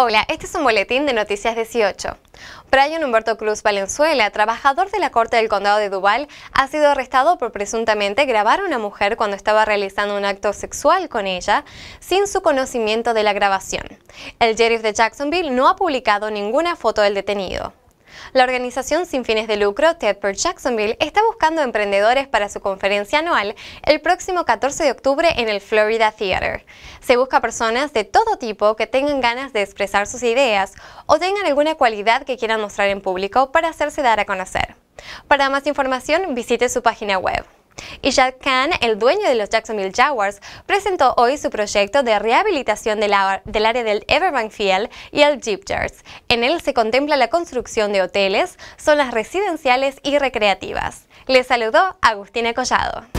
Hola, este es un boletín de Noticias 18. Brian Humberto Cruz Valenzuela, trabajador de la Corte del Condado de Duval, ha sido arrestado por presuntamente grabar a una mujer cuando estaba realizando un acto sexual con ella sin su conocimiento de la grabación. El sheriff de Jacksonville no ha publicado ninguna foto del detenido. La organización sin fines de lucro Tedford Jacksonville está buscando emprendedores para su conferencia anual el próximo 14 de octubre en el Florida Theater. Se busca personas de todo tipo que tengan ganas de expresar sus ideas o tengan alguna cualidad que quieran mostrar en público para hacerse dar a conocer. Para más información, visite su página web. Y Jack Khan, el dueño de los Jacksonville Jaguars, presentó hoy su proyecto de rehabilitación del, área del Everbank Field y el Jeep Jars. En él se contempla la construcción de hoteles, zonas residenciales y recreativas. Les saludó Agustina Collado.